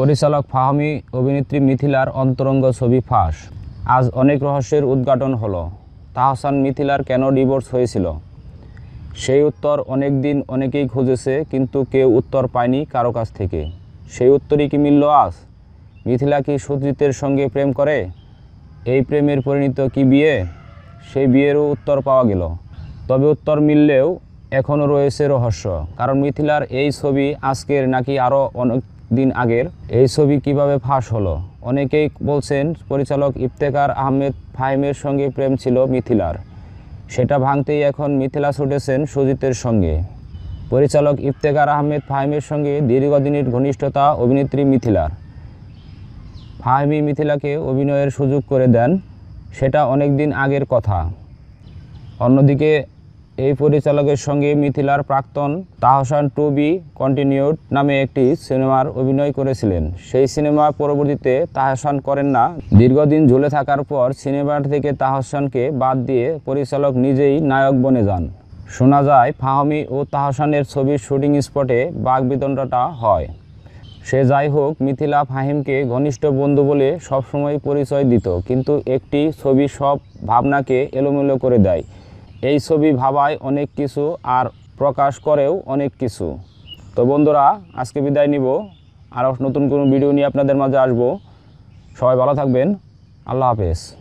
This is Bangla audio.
পরিচালক ফাহমি অভিনেত্রী মিথিলার অন্তরঙ্গ ছবি ফাঁস আজ অনেক রহস্যের উদ্ঘাটন হলো তাহসান মিথিলার কেন ডিভোর্স হয়েছিল সেই উত্তর অনেক দিন অনেকেই খুঁজেছে কিন্তু কেউ উত্তর পায়নি কারো কাছ থেকে সেই উত্তরই কি মিলল আজ মিথিলা কি সুজিতের সঙ্গে প্রেম করে এই প্রেমের পরিণত কি বিয়ে সেই বিয়েরও উত্তর পাওয়া গেল তবে উত্তর মিললেও এখনও রয়েছে রহস্য কারণ মিথিলার এই ছবি আজকের নাকি আরও অনেক দিন আগের এই ছবি কিভাবে ফাঁস হলো অনেকেই বলছেন পরিচালক ইফতেকার আহমেদ ফাহিমের সঙ্গে প্রেম ছিল মিথিলার সেটা ভাঙতেই এখন মিথিলা ছুটেছেন সুজিতের সঙ্গে পরিচালক ইফতেকার আহমেদ ফাহিমের সঙ্গে দীর্ঘদিনের ঘনিষ্ঠতা অভিনেত্রী মিথিলার ফাহিমি মিথিলাকে অভিনয়ের সুযোগ করে দেন সেটা অনেক দিন আগের কথা অন্যদিকে এই পরিচালকের সঙ্গে মিথিলার প্রাক্তন তাহসান টু বি কন্টিনিউড নামে একটি সিনেমার অভিনয় করেছিলেন সেই সিনেমা পরবর্তীতে তাহসান করেন না দীর্ঘদিন ঝুলে থাকার পর সিনেমার থেকে তাহসানকে বাদ দিয়ে পরিচালক নিজেই নায়ক বনে যান শোনা যায় ফাহমি ও তাহসানের ছবির শুটিং স্পটে বিদণ্ডটা হয় সে যাই হোক মিথিলা ফাহিমকে ঘনিষ্ঠ বন্ধু বলে সবসময় পরিচয় দিত কিন্তু একটি ছবি সব ভাবনাকে এলোমেলো করে দেয় এই ছবি ভাবায় অনেক কিছু আর প্রকাশ করেও অনেক কিছু তো বন্ধুরা আজকে বিদায় নিব আরও নতুন কোনো ভিডিও নিয়ে আপনাদের মাঝে আসবো সবাই ভালো থাকবেন আল্লাহ হাফেজ